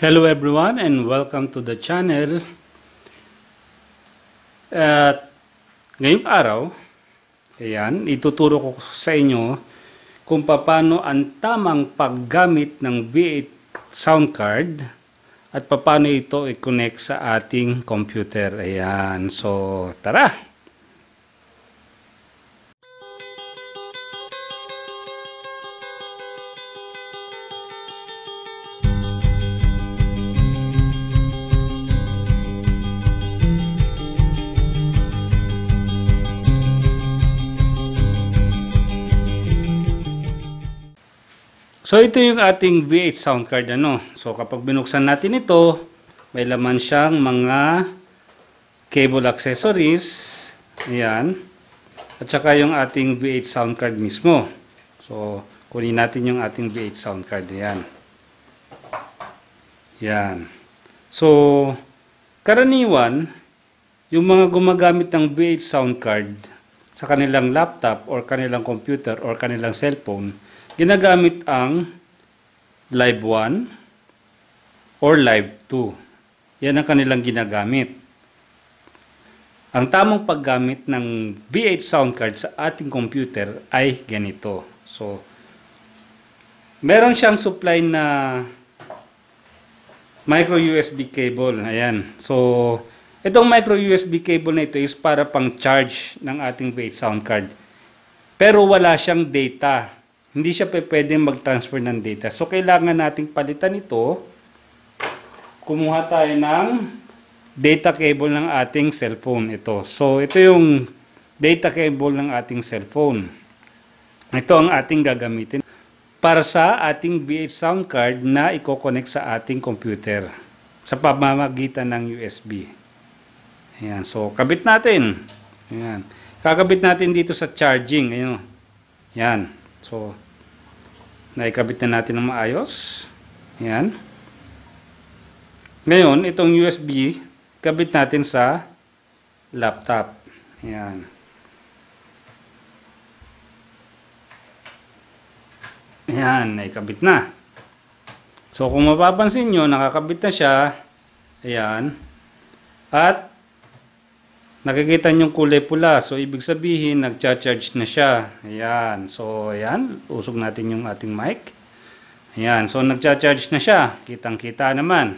Hello everyone and welcome to the channel. At ngayong araw, ayan, ituturo ko sa inyo kung paano ang tamang paggamit ng V8 sound card at paano ito i-connect sa ating computer. Ayan, so tara! So ito yung ating V8 sound card ano. So kapag binuksan natin ito, may laman siyang mga cable accessories. Ayan. At saka yung ating V8 sound card mismo. So kunin natin yung ating V8 sound card. Ayan. Ayan. So karaniwan, yung mga gumagamit ng V8 sound card sa kanilang laptop or kanilang computer or kanilang cellphone, ginagamit ang live 1 or live 2. Yan ang kanilang ginagamit. Ang tamang paggamit ng V8 sound card sa ating computer ay ganito. So, meron siyang supply na micro USB cable. Ayan. So, itong micro USB cable na ito is para pang charge ng ating V8 sound card. Pero wala siyang data hindi siya pwede mag-transfer ng data. So, kailangan nating palitan ito. Kumuha tayo ng data cable ng ating cellphone. Ito. So, ito yung data cable ng ating cellphone. Ito ang ating gagamitin para sa ating VH sound card na i-connect sa ating computer sa pamamagitan ng USB. Ayan. So, kabit natin. Ayan. Kakabit natin dito sa charging. Ayan. Ayan. So, naikabit na natin ng maayos. Ayan. Ngayon, itong USB, kabit natin sa laptop. Ayan. Ayan, naikabit na. So, kung mapapansin nyo, nakakabit na siya. Ayan. At, Nakikita niyong kulay pula. So, ibig sabihin, nag charge na siya. Ayan. So, ayan. Usog natin yung ating mic. Ayan. So, nag charge na siya. Kitang-kita naman.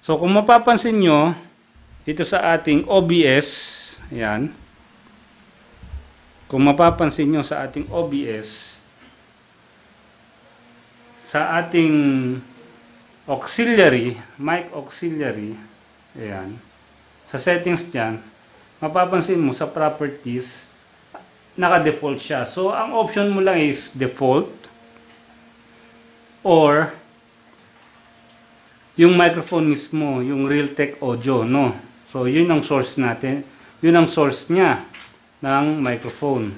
So, kung mapapansin nyo, dito sa ating OBS, ayan. Kung mapapansin nyo sa ating OBS, sa ating auxiliary, mic auxiliary, ayan. Sa settings dyan, mapapansin mo sa properties, naka-default siya. So, ang option mo lang is default or yung microphone mismo, yung Realtek Audio, no? So, yun ang source natin. Yun ang source niya ng microphone.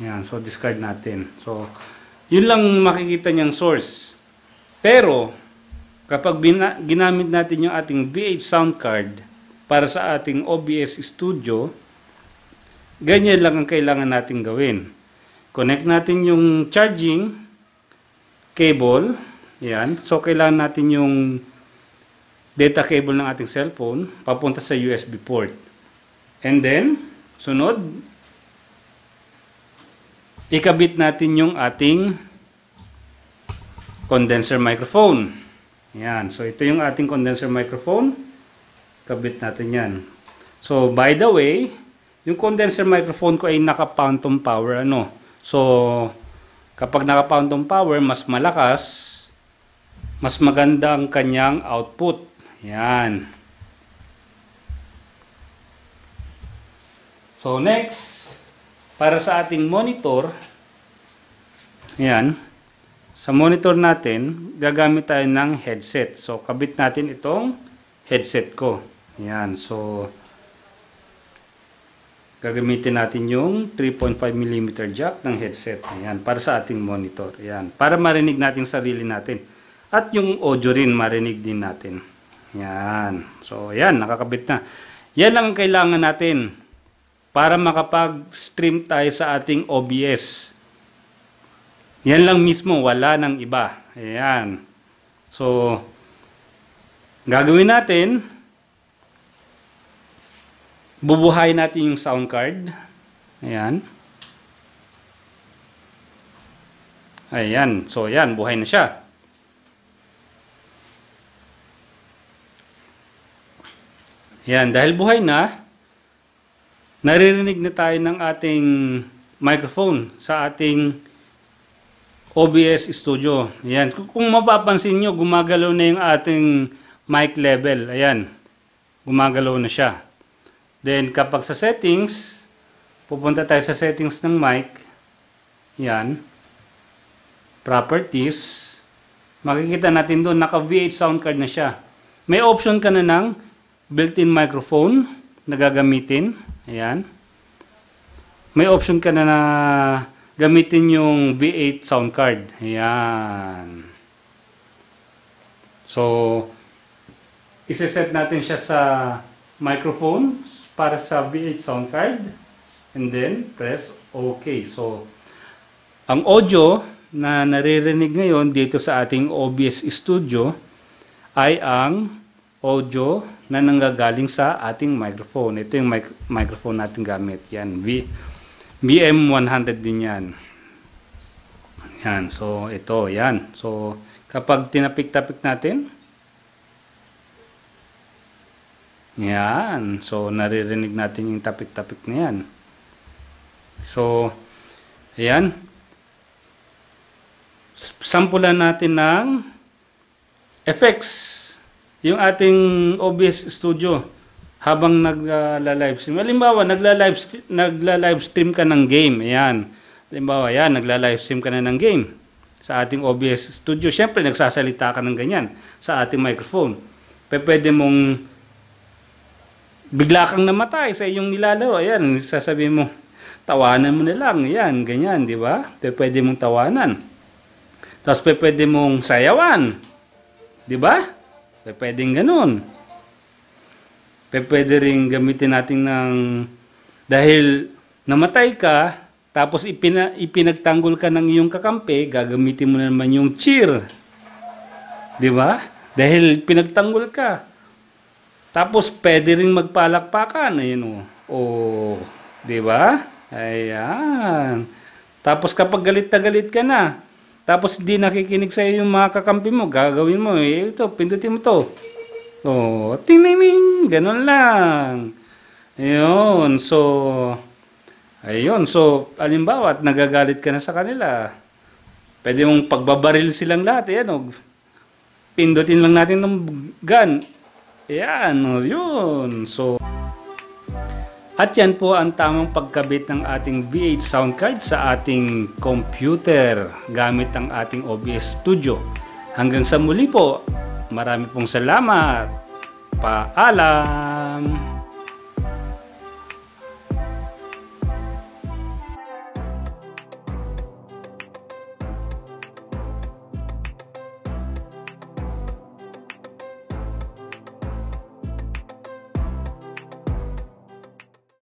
Yan. So, discard natin. So, yun lang makikita niyang source. Pero, kapag ginamit natin yung ating VH sound card, para sa ating OBS Studio, ganyan lang ang kailangan natin gawin. Connect natin yung charging cable. Yan. So, kailangan natin yung data cable ng ating cellphone papunta sa USB port. And then, sunod, ikabit natin yung ating condenser microphone. Yan. So, ito yung ating condenser microphone kabit natin yan. So, by the way, yung condenser microphone ko ay naka-phantom power. Ano? So, kapag naka-phantom power, mas malakas, mas maganda ang kanyang output. Yan. So, next, para sa ating monitor, yan, sa monitor natin, gagamit tayo ng headset. So, kabit natin itong headset ko. Yan, so gagamitin natin yung 3.5 mm jack ng headset. Ayan, para sa ating monitor. Ayan, para marinig natin sarili natin. At yung audio rin, marinig din natin. Ayan. So, ayan, nakakabit na. Yan ang kailangan natin para makapag-stream tayo sa ating OBS. Yan lang mismo, wala ng iba. Ayan. So, gagawin natin, bubuhay natin yung sound card. Ayan. Ayan. So, ayan. Buhay na siya. Ayan. Dahil buhay na, naririnig na tayo ng ating microphone sa ating OBS Studio. Ayan. Kung mapapansin nyo, gumagalaw na yung ating mic level. Ayan. Gumagalaw na siya. Then, kapag sa settings, pupunta tayo sa settings ng mic. Yan. Properties. Makikita natin doon, naka V8 sound card na siya. May option ka na ng built-in microphone na gagamitin. Ayan. May option ka na na gamitin yung V8 sound card. Ayan. So, iseset natin siya sa microphone para sa VH sound card and then press OK. So, ang audio na naririnig ngayon dito sa ating OBS Studio ay ang audio na nanggagaling sa ating microphone. Ito yung mic microphone natin gamit. Yan, v BM100 din yan. Yan, so ito, yan. So, kapag tinapik-tapik natin, Yan. So, naririnig natin yung topic-topic na yan. So, ayan. Sampulan natin ng effects. Yung ating OBS Studio habang nagla-live stream. Halimbawa, nagla-live nagla-live stream ka ng game. Ayan. Halimbawa, ayan, nagla-live stream ka na ng game sa ating OBS Studio. Siyempre, nagsasalita ka ng ganyan sa ating microphone. pwede mong bigla kang namatay sa iyong nilalaro, ayan, sasabihin mo, tawanan mo na lang, ayan, ganyan, di ba? Pwede mong tawanan. Tapos pwede mong sayawan, di ba? Pwedeng ganun. Pwede rin gamitin natin ng, dahil namatay ka, tapos ipina, ipinagtanggol ka ng iyong kakampi, gagamitin mo na naman yung cheer. Di ba? Dahil pinagtanggol ka. Tapos, pwede rin magpalakpakan. Ayun oh. Oh, di ba? Ayan. Tapos, kapag galit na galit ka na, tapos hindi nakikinig sa iyo yung mga kakampi mo, gagawin mo, eh, ito, pindutin mo to. O, oh, tingning, ganun lang. Ayun, so, ayun, so, alimbawa, at nagagalit ka na sa kanila, pwede mong pagbabaril silang lahat, ayan o. Oh. Pindutin lang natin ng gun, Ayan, oh, yun. So, at yan po ang tamang pagkabit ng ating VH sound card sa ating computer gamit ang ating OBS Studio. Hanggang sa muli po, marami pong salamat. Paalam!